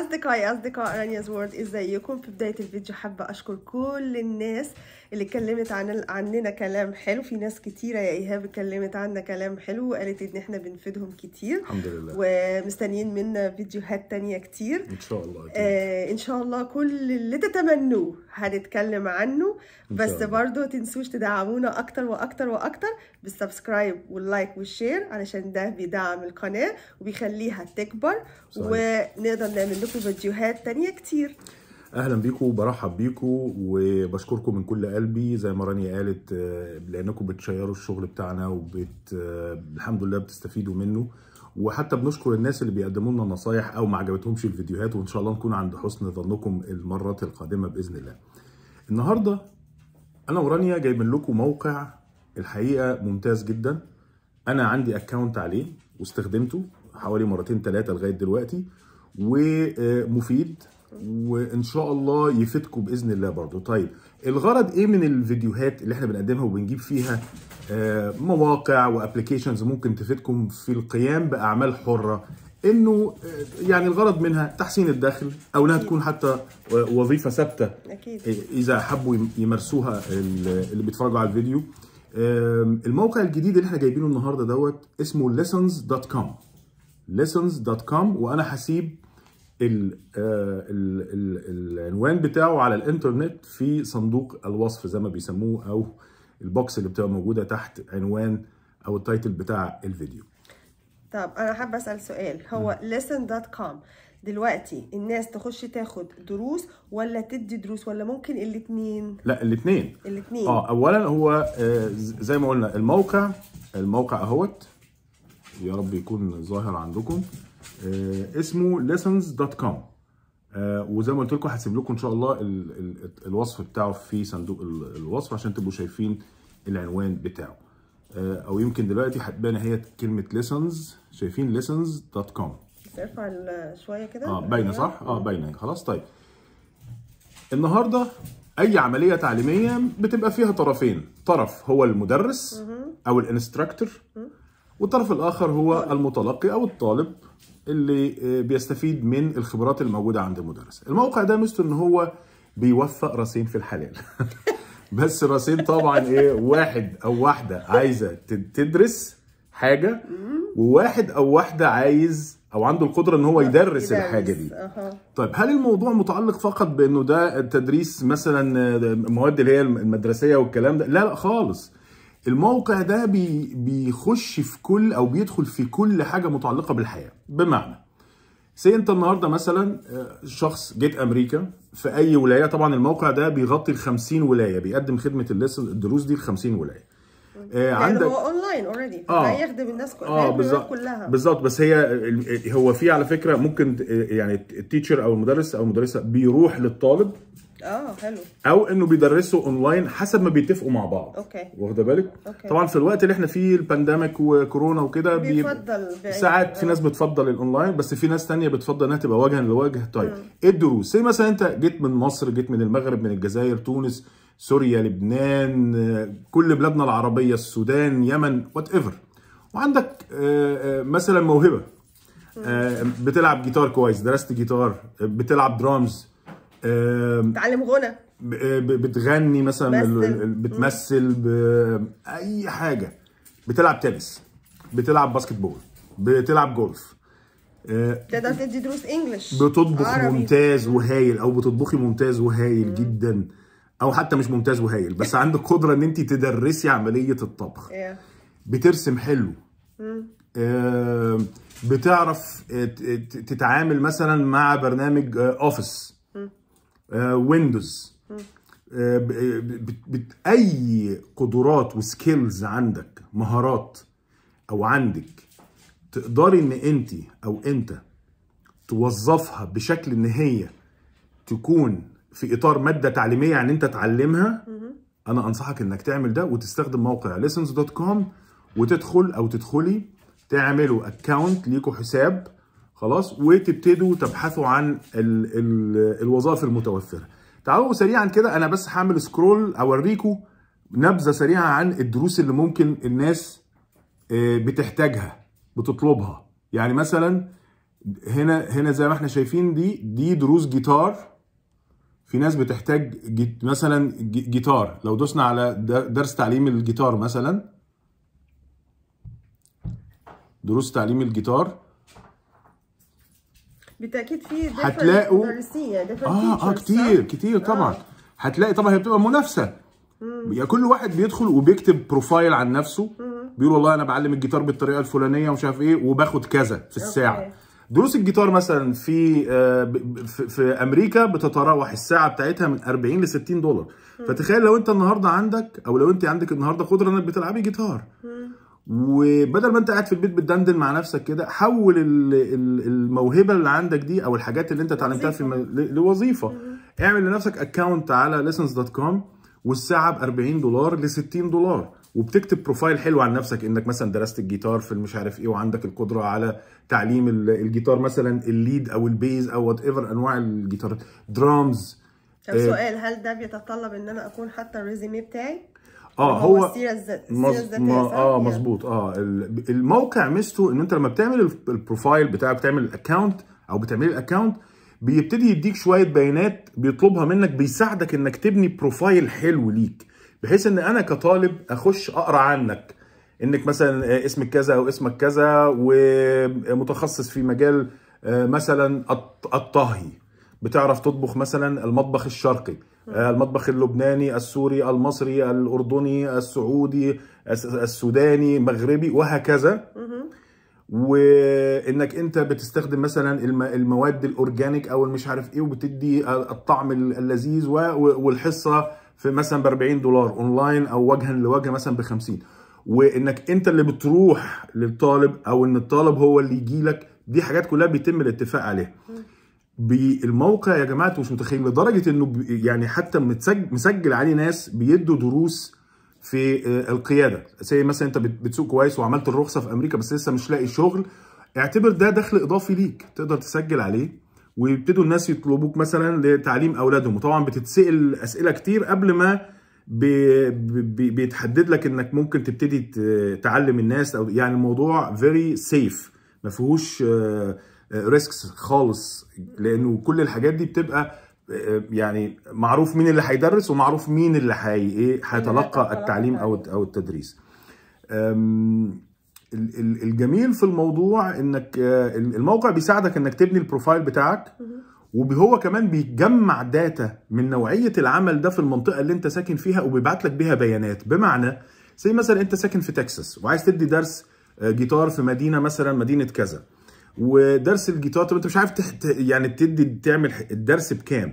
أصدقائي أصدقاء رانياز وورد إزيكم في بداية الفيديو حابة أشكر كل الناس اللي اتكلمت عن عننا كلام حلو في ناس كتيره يا ايهاب اتكلمت عنا كلام حلو وقالت ان احنا بنفيدهم كتير الحمد لله ومستنيين منا فيديوهات تانية كتير ان شاء الله آه ان شاء الله كل اللي تتمنوه هنتكلم عنه بس برضه تنسوش تدعمونا اكتر واكتر واكتر بالسبسكرايب واللايك والشير علشان ده بيدعم القناه وبيخليها تكبر صحيح. ونقدر نعمل لكم فيديوهات تانية كتير اهلا بيكم وبرحب بيكم وبشكركم من كل قلبي زي ما رانيا قالت آه، لانكم بتشيروا الشغل بتاعنا وبت آه، الحمد لله بتستفيدوا منه وحتى بنشكر الناس اللي بيقدموا لنا نصايح او ما عجبتهمش الفيديوهات وان شاء الله نكون عند حسن ظنكم المرات القادمه باذن الله. النهارده انا ورانيا جايبين لكم موقع الحقيقه ممتاز جدا انا عندي اكونت عليه واستخدمته حوالي مرتين ثلاثه لغايه دلوقتي ومفيد وان شاء الله يفيدكم باذن الله برضو طيب الغرض ايه من الفيديوهات اللي احنا بنقدمها وبنجيب فيها آه، مواقع وابلكيشنز ممكن تفيدكم في القيام باعمال حره انه آه، يعني الغرض منها تحسين الدخل او انها تكون حتى آه، وظيفه ثابته اكيد إيه، اذا حبوا يمارسوها اللي بيتفرجوا على الفيديو الموقع الجديد اللي احنا جايبينه النهارده دوت اسمه lessons.com lessons.com وانا هسيب آه، العنوان بتاعه على الانترنت في صندوق الوصف زي ما بيسموه او البوكس اللي بتبقى موجوده تحت عنوان او التايتل بتاع الفيديو طب انا حابه اسال سؤال هو listen.com دلوقتي الناس تخش تاخد دروس ولا تدي دروس ولا ممكن الاثنين لا الاثنين الاثنين اه اولا هو آه، زي ما قلنا الموقع الموقع اهوت يا رب يكون ظاهر عندكم آه، اسمه lessons.com آه، وزي ما قلت لكم هسيب لكم ان شاء الله الوصف بتاعه في صندوق الوصف عشان تبقوا شايفين العنوان بتاعه آه، او يمكن دلوقتي هتبان هي كلمه ليسنز شايفين ليسنز دوت كوم ارفع شويه كده اه باينه صح اه أيوه. باينه خلاص طيب النهارده اي عمليه تعليميه بتبقى فيها طرفين طرف هو المدرس او الانستراكتور والطرف الاخر هو المتلقي او الطالب اللي آه، بيستفيد من الخبرات الموجوده عند المدرس الموقع ده ميزته ان هو بيوفق راسين في الحلال بس راسين طبعا ايه واحد او واحده عايزه تدرس حاجه وواحد او واحده عايز او عنده القدره ان هو يدرس الحاجه دي طيب هل الموضوع متعلق فقط بانه ده تدريس مثلا المواد آه، اللي هي المدرسيه والكلام ده لا لا خالص الموقع ده بي بيخش في كل او بيدخل في كل حاجه متعلقه بالحياه بمعنى سي انت النهارده مثلا آه، شخص جيت امريكا في اي ولايه طبعا الموقع ده بيغطي ال 50 ولايه بيقدم خدمه الليسن الدروس دي ل 50 ولايه آه يعني عندك هو اونلاين اوريدي آه. يخدم الناس كلها آه بالظبط كلها بالظبط بس هي هو في على فكره ممكن يعني التيتشر او المدرس او المدرسه بيروح للطالب آه، حلو او انه بيدرسوا اونلاين حسب ما بيتفقوا مع بعض اوكي واخده بالك أوكي. طبعا في الوقت اللي احنا فيه البانديميك وكورونا وكده بيفضل ساعات في ناس آه. بتفضل الاونلاين بس في ناس تانية بتفضل انها تبقى وجها لوجه طيب ايه الدروس زي مثلا انت جيت من مصر جيت من المغرب من الجزائر تونس سوريا لبنان كل بلادنا العربيه السودان يمن وات ايفر وعندك آه، مثلا موهبه بتلعب جيتار كويس درست جيتار بتلعب درامز بتعلم غنى آه، بتغني مثلا بتمثل, بتمثل باي حاجه بتلعب تنس بتلعب باسكت بول بتلعب جولف آه، تقدر تدي دروس انجلش بتطبخ عربي. ممتاز وهايل او بتطبخي ممتاز وهايل مم. جدا او حتى مش ممتاز وهايل بس عندك قدره ان انت تدرسي عمليه الطبخ بترسم حلو مم. آه، بتعرف تتعامل مثلا مع برنامج اوفيس ويندوز آه، آه، اي قدرات وسكيلز عندك مهارات او عندك تقدري ان انت او انت توظفها بشكل ان هي تكون في اطار ماده تعليميه يعني انت تعلمها انا انصحك انك تعمل ده وتستخدم موقع lessons.com وتدخل او تدخلي تعملوا اكونت ليكوا حساب خلاص وتبتدوا تبحثوا عن الـ الـ الوظائف المتوفره تعالوا سريعا كده انا بس هعمل سكرول اوريكم نبذه سريعه عن الدروس اللي ممكن الناس آه، بتحتاجها بتطلبها يعني مثلا هنا هنا زي ما احنا شايفين دي دي دروس جيتار في ناس بتحتاج مثلا جيتار لو دوسنا على درس تعليم الجيتار مثلا دروس تعليم الجيتار بالتاكيد في هتلاقوا اه اه كتير كتير طبعا آه. هتلاقي طبعا هي بتبقى منافسه يا كل واحد بيدخل وبيكتب بروفايل عن نفسه بيقول والله انا بعلم الجيتار بالطريقه الفلانيه ومش عارف ايه وباخد كذا في الساعه أوكي. دروس الجيتار مثلا آه، في في امريكا بتتراوح الساعه بتاعتها من 40 ل 60 دولار فتخيل لو انت النهارده عندك او لو انت عندك النهارده قدره انك بتلعبي جيتار وبدل ما انت قاعد في البيت بتدندن مع نفسك كده حول الموهبه اللي عندك دي او الحاجات اللي انت اتعلمتها في لوظيفه اعمل لنفسك اكونت على ليسنس دوت كوم والساعه ب 40 دولار ل 60 دولار وبتكتب بروفايل حلو عن نفسك انك مثلا درست الجيتار في مش عارف ايه وعندك القدره على تعليم الجيتار مثلا الليد او البيز او وات ايفر انواع الجيتار درامز طب سؤال آه، هل ده بيتطلب ان انا اكون حاطه الريزومي بتاعي؟ اه هو, هو السيره الذاتيه مز... ما... اه مظبوط اه الموقع ميزته ان انت لما بتعمل البروفايل بتاعك بتعمل الاكونت او بتعملي الاكونت بيبتدي يديك شويه بيانات بيطلبها منك بيساعدك انك تبني بروفايل حلو ليك بحيث ان انا كطالب اخش اقرا عنك انك مثلا آه، اسمك كذا او اسمك كذا ومتخصص في مجال آه، مثلا الطهي بتعرف تطبخ مثلا المطبخ الشرقي آه، المطبخ اللبناني السوري المصري الاردني السعودي السوداني مغربي وهكذا وانك انت بتستخدم مثلا المواد الاورجانيك او المش عارف ايه وبتدي الطعم اللذيذ والحصه في مثلا ب 40 دولار اونلاين او وجها لوجه مثلا ب 50 وانك انت اللي بتروح للطالب او ان الطالب هو اللي يجي لك دي حاجات كلها بيتم الاتفاق عليها بالموقع يا جماعه انتوا مش متخيلين لدرجه انه يعني حتى متسجل مسجل عليه ناس بيدوا دروس في آه، القياده زي مثلا انت بتسوق كويس وعملت الرخصه في امريكا بس لسه مش لاقي شغل اعتبر ده دخل اضافي ليك تقدر تسجل عليه ويبتدوا الناس يطلبوك مثلا لتعليم اولادهم وطبعا بتتسال اسئله كتير قبل ما بي بي بيتحدد لك انك ممكن تبتدي تعلم الناس او يعني الموضوع فيري سيف ما فيهوش آه ريسكس آه، خالص لانه كل الحاجات دي بتبقى آه، آه، يعني معروف مين اللي هيدرس ومعروف مين اللي هي ايه هيتلقى التعليم او او التدريس الجميل في الموضوع انك الموقع بيساعدك انك تبني البروفايل بتاعك وهو كمان بيجمع داتا من نوعيه العمل ده في المنطقه اللي انت ساكن فيها وبيبعت لك بيها بيانات بمعنى زي مثلا انت ساكن في تكساس وعايز تدي درس جيتار في مدينه مثلا مدينه كذا ودرس الجيتار طب انت مش عارف تحت يعني تدي تعمل الدرس بكام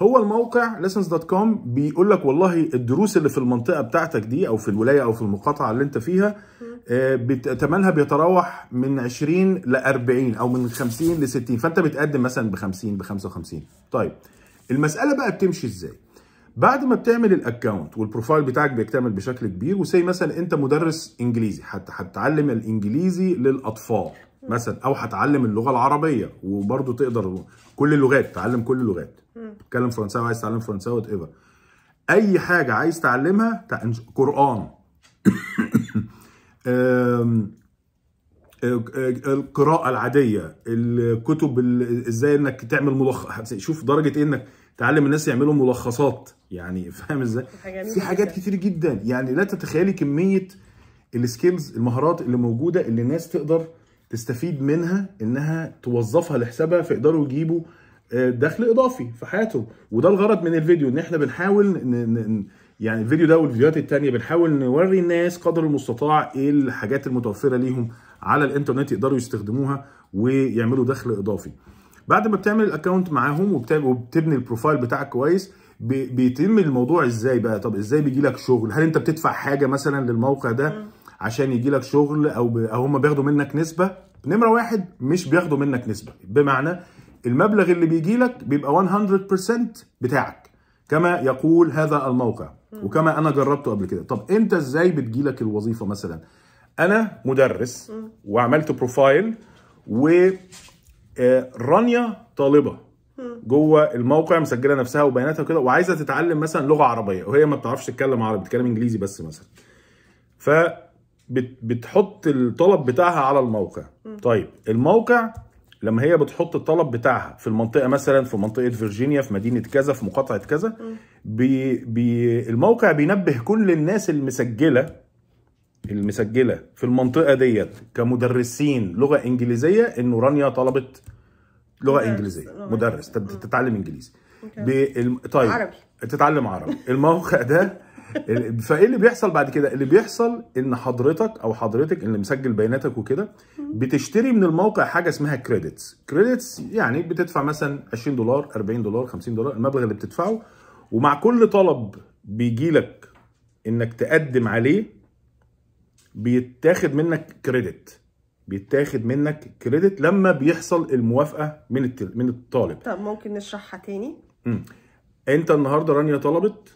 هو الموقع lessons دوت كوم بيقول لك والله الدروس اللي في المنطقه بتاعتك دي او في الولايه او في المقاطعه اللي انت فيها ثمنها آه، بيتراوح من 20 ل 40 او من 50 ل 60 فانت بتقدم مثلا ب 50 ب 55 طيب المساله بقى بتمشي ازاي بعد ما بتعمل الاكونت والبروفايل بتاعك بيكتمل بشكل كبير وسي مثلا انت مدرس انجليزي حتى هتتعلم الانجليزي للاطفال مثلا او هتعلم اللغه العربيه وبرضه تقدر كل اللغات تعلم كل اللغات تتكلم فرنساوي عايز تتعلم فرنساوي وات ايفر اي حاجه عايز تعلمها قران القراءه العاديه الكتب ازاي انك تعمل ملخص شوف درجه ايه انك تعلم الناس يعملوا ملخصات يعني فاهم ازاي في حاجات كتير جدا يعني لا تتخيلي كميه السكيلز المهارات اللي موجوده اللي الناس تقدر تستفيد منها انها توظفها لحسابها فيقدروا يجيبوا آه، دخل اضافي في حياتهم وده الغرض من الفيديو ان احنا بنحاول ن... يعني الفيديو ده والفيديوهات التانية بنحاول نوري الناس قدر المستطاع ايه الحاجات المتوفرة ليهم على الانترنت يقدروا يستخدموها ويعملوا دخل اضافي بعد ما بتعمل الاكونت معاهم وبتبني البروفايل بتاعك كويس بيتم الموضوع ازاي بقى طب ازاي بيجي لك شغل هل انت بتدفع حاجه مثلا للموقع ده عشان يجي لك شغل او او هم بياخدوا منك نسبه نمره واحد مش بياخدوا منك نسبه بمعنى المبلغ اللي بيجي لك بيبقى 100% بتاعك كما يقول هذا الموقع وكما انا جربته قبل كده طب انت ازاي بتجي لك الوظيفه مثلا انا مدرس وعملت بروفايل و آه، رانيا طالبه جوه الموقع مسجله نفسها وبياناتها وكده وعايزه تتعلم مثلا لغه عربيه وهي ما بتعرفش تتكلم عربي بتتكلم انجليزي بس مثلا ف بتحط الطلب بتاعها على الموقع م. طيب الموقع لما هي بتحط الطلب بتاعها في المنطقه مثلا في منطقه فيرجينيا في مدينه كذا في مقاطعه كذا بي بي الموقع بينبه كل الناس المسجله المسجله في المنطقه ديت كمدرسين لغه انجليزيه انه رانيا طلبت لغه مدرس. انجليزيه لغة. مدرس تتعلم انجليزي okay. بال... طيب عربي تتعلم عربي الموقع ده فايه اللي بيحصل بعد كده اللي بيحصل ان حضرتك او حضرتك اللي مسجل بياناتك وكده بتشتري من الموقع حاجه اسمها كريدتس كريدتس يعني بتدفع مثلا 20 دولار 40 دولار 50 دولار المبلغ اللي بتدفعه ومع كل طلب بيجي لك انك تقدم عليه بيتاخد منك كريدت بيتاخد منك كريدت لما بيحصل الموافقه من من الطالب طب ممكن نشرحها تاني امم انت النهارده رانيا طلبت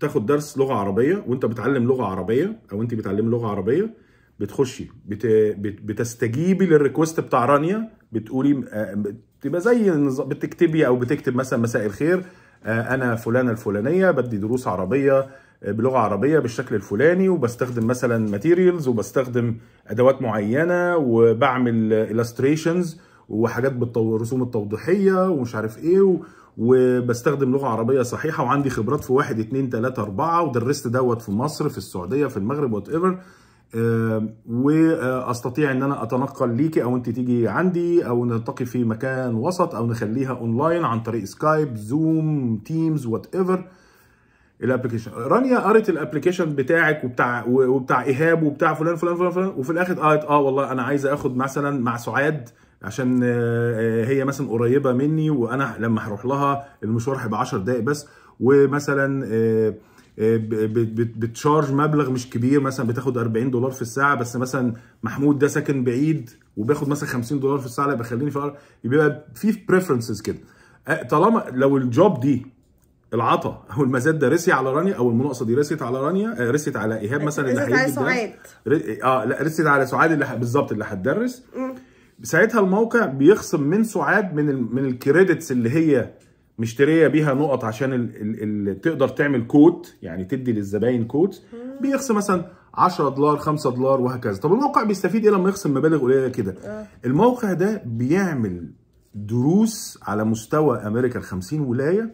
تاخد درس لغه عربيه وانت بتعلم لغه عربيه او انت بتعلمي لغه عربيه بتخشي بت... بت... بتستجيبي للريكوست بتاع رانيا بتقولي آه، تبقى زي بتكتبي او بتكتب مثلا مساء الخير آه، انا فلانه الفلانيه بدي دروس عربيه آه، بلغه عربيه بالشكل الفلاني وبستخدم مثلا ماتيريالز وبستخدم ادوات معينه وبعمل الستريشنز وحاجات بالرسوم التوضيحيه ومش عارف ايه وبستخدم لغه عربيه صحيحه وعندي خبرات في 1 2 3 4 ودرست دوت في مصر في السعوديه في المغرب وات ايفر آه، واستطيع ان انا اتنقل ليكي او انت تيجي عندي او نلتقي في مكان وسط او نخليها اونلاين عن طريق سكايب زوم تيمز وات ايفر الابلكيشن رانيا قرت الابلكيشن بتاعك وبتاع وبتاع ايهاب وبتاع فلان فلان فلان فلان وفي الاخر قالت اه والله انا عايزه اخد مثلا مع سعاد عشان آه، آه، هي مثلا قريبه مني وانا لما هروح لها المشوار هيبقى 10 دقائق بس ومثلا آه، بتشارج مبلغ مش كبير مثلا بتاخد 40 دولار في الساعه بس مثلا محمود ده ساكن بعيد وباخد مثلا 50 دولار في الساعه يبقى خليني في يبقى في بريفرنسز كده طالما لو الجوب دي العطا او المزاد ده رسي على رانيا او المناقصه دي رست على رانيا رست على ايهاب مثلا اللي هيدرس رست على سعاد اه لا رست على سعاد اللي بالظبط اللي هتدرس ساعتها الموقع بيخصم من سعاد من الـ من الكريدتس اللي هي مشتريه بيها نقط عشان ال ال ال تقدر تعمل كوت يعني تدي للزباين كوت بيخصم مثلا 10 دولار 5 دولار وهكذا طب الموقع بيستفيد ايه لما يخصم مبالغ قليله كده آه. الموقع ده بيعمل دروس على مستوى امريكا ال 50 ولايه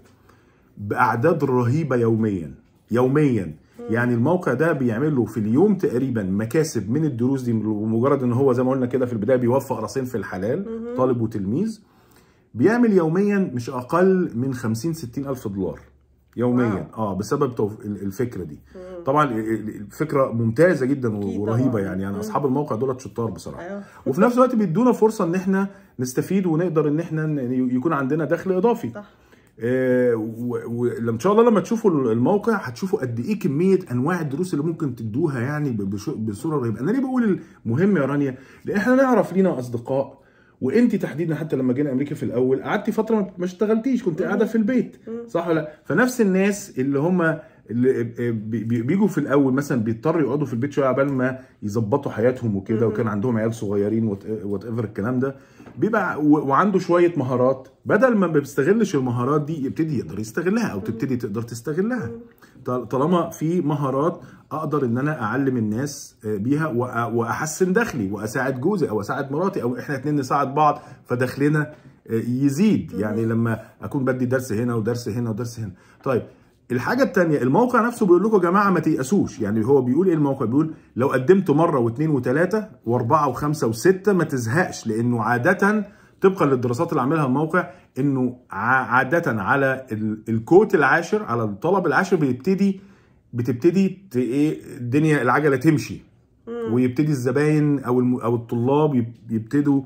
باعداد رهيبه يوميا يوميا يعني الموقع ده بيعمل له في اليوم تقريبا مكاسب من الدروس دي بمجرد ان هو زي ما قلنا كده في البدايه بيوفق راسين في الحلال طالب وتلميذ بيعمل يوميا مش اقل من 50 60 الف دولار يوميا اه بسبب الفكره دي طبعا الفكره ممتازه جدا ورهيبه يعني يعني اصحاب الموقع دول شطار بصراحه أيوه. وفي نفس الوقت بيدونا فرصه ان احنا نستفيد ونقدر ان احنا يكون عندنا دخل اضافي صح. آه، ان شاء الله لما تشوفوا الموقع هتشوفوا قد ايه كميه انواع الدروس اللي ممكن تدوها يعني بصوره رهيبه انا ليه بقول المهم يا رانيا لان احنا نعرف لينا اصدقاء وانت تحديدا حتى لما جينا امريكا في الاول قعدتي فتره ما اشتغلتيش كنت قاعده في البيت صح ولا فنفس الناس اللي هم اللي بيجوا في الاول مثلا بيضطروا يقعدوا في البيت شويه قبل ما يظبطوا حياتهم وكده وكان عندهم عيال صغيرين وات ايفر الكلام ده بيبقى وعنده شويه مهارات بدل ما بيستغلش المهارات دي يبتدي يقدر يستغلها او تبتدي تقدر تستغلها طالما في مهارات اقدر ان انا اعلم الناس آه، بيها آه، واحسن دخلي واساعد جوزي او اساعد مراتي او احنا اتنين نساعد بعض فدخلنا آه، يزيد يعني لما اكون بدي درس هنا ودرس هنا ودرس هنا طيب الحاجه الثانيه الموقع نفسه بيقول لكم يا جماعه ما تيأسوش يعني هو بيقول ايه الموقع بيقول لو قدمت مره واثنين وثلاثه واربعه وخمسه وسته ما تزهقش لانه عاده طبقا للدراسات اللي عاملها الموقع انه عاده على الكوت العاشر على الطلب العاشر بيبتدي بتبتدي ايه الدنيا العجله تمشي ويبتدي الزباين او او الطلاب يبتدوا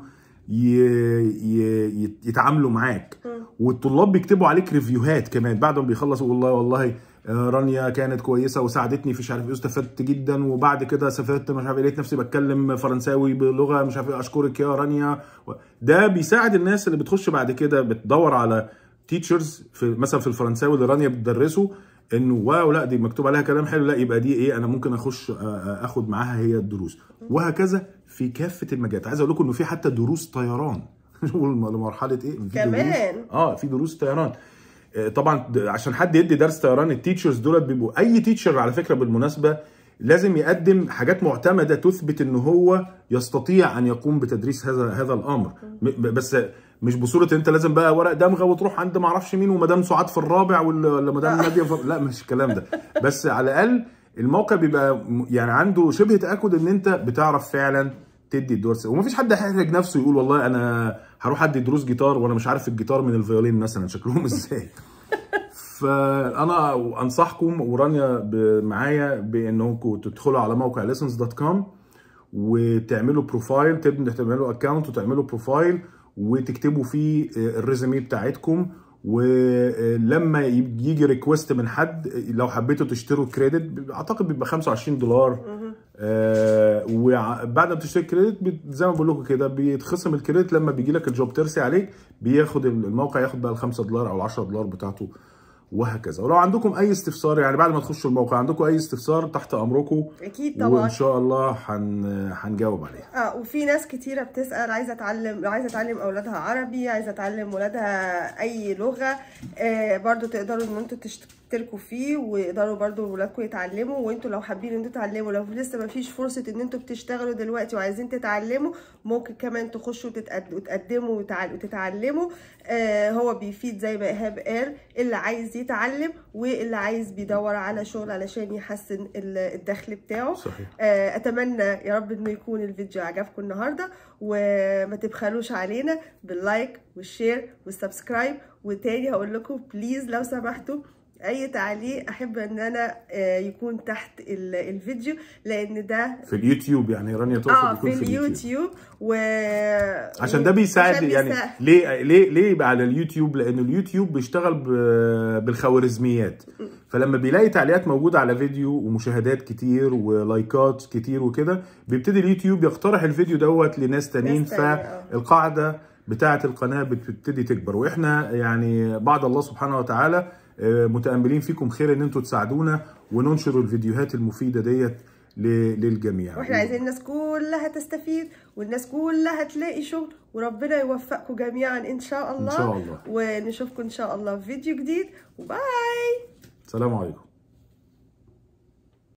يتعاملوا معاك والطلاب بيكتبوا عليك ريفيوهات كمان بعد ما بيخلصوا والله والله آه، رانيا كانت كويسه وساعدتني في مش عارف ايه واستفدت جدا وبعد كده سافرت مش عارف إيه، لقيت نفسي بتكلم فرنساوي بلغه مش عارف إيه، اشكرك يا رانيا ده بيساعد الناس اللي بتخش بعد كده بتدور على تيتشرز في مثلا في الفرنساوي اللي رانيا بتدرسه انه واو لا دي مكتوب عليها كلام حلو لا يبقى دي ايه انا ممكن اخش آه، آه، اخد معاها هي الدروس وهكذا في كافه المجالات عايز اقول لكم انه في حتى دروس طيران لمرحله ايه في كمان دروس اه في دروس طيران آه، طبعا عشان حد يدي درس طيران التيتشرز دولت بيبقوا اي تيتشر على فكره بالمناسبه لازم يقدم حاجات معتمده تثبت ان هو يستطيع ان يقوم بتدريس هذا هذا الامر بس مش بصوره انت لازم بقى ورق دمغه وتروح عند ما اعرفش مين ومدام سعاد في الرابع ولا مدام آه. ناديه في لا مش الكلام ده بس على الاقل الموقع بيبقى يعني عنده شبه تاكد ان انت بتعرف فعلا تدي الدروس ومفيش حد هيحرج نفسه يقول والله انا هروح ادي دروس جيتار وانا مش عارف الجيتار من الفيولين مثلا شكلهم ازاي فانا انصحكم ورانيا معايا بانكم تدخلوا على موقع ليسنس دوت كوم وتعملوا بروفايل تبدأ تعملوا اكونت وتعملوا بروفايل وتكتبوا فيه آه، الريزومي بتاعتكم ولما يجي ريكوست من حد لو حبيتوا تشتروا كريدت اعتقد بيبقى 25 دولار آه، وبعد ما بتشتري الكريدت زي ما بقول لكم كده بيتخصم الكريدت لما بيجي لك الجوب ترسي عليك بياخد الموقع ياخد بقى ال 5 دولار او ال 10 دولار بتاعته وهكذا ولو عندكم اي استفسار يعني بعد ما تخشوا الموقع عندكم اي استفسار تحت امركم اكيد طبعا وان شاء الله هن... هنجاوب عليها اه وفي ناس كتيره بتسال عايزه اتعلم عايزه اتعلم اولادها عربي عايزه اتعلم اولادها اي لغه آه برضو تقدروا ان انتوا تشت... تركوا فيه ويقدروا برضو ولادكم يتعلموا وانتوا لو حابين ان انتوا تتعلموا لو لسه ما فيش فرصه ان انتوا بتشتغلوا دلوقتي وعايزين تتعلموا ممكن كمان تخشوا وتقدموا وتتعلموا آه هو بيفيد زي ما ايهاب قال اللي عايز يتعلم واللي عايز بيدور على شغل علشان يحسن الدخل بتاعه صحيح. آه اتمنى يا رب انه يكون الفيديو عجبكم النهارده وما تبخلوش علينا باللايك والشير والسبسكرايب وتاني هقول لكم بليز لو سمحتوا اي تعليق احب ان انا آه، يكون تحت الفيديو لان ده في اليوتيوب يعني رانيا تقصد آه يكون في, اليوتيوب و عشان ده بيساعد يعني ليه ليه ليه يبقى على اليوتيوب لان اليوتيوب بيشتغل بالخوارزميات فلما بيلاقي تعليقات موجوده على فيديو ومشاهدات كتير ولايكات كتير وكده بيبتدي اليوتيوب يقترح الفيديو دوت لناس تانيين فالقاعده آه. بتاعه القناه بتبتدي تكبر واحنا يعني بعد الله سبحانه وتعالى آه، متاملين فيكم خير ان انتم تساعدونا وننشر الفيديوهات المفيده ديت للجميع واحنا عايزين الناس كلها تستفيد والناس كلها تلاقي شغل وربنا يوفقكم جميعا ان شاء الله ان شاء الله ونشوفكم ان شاء الله في فيديو جديد وباي سلام عليكم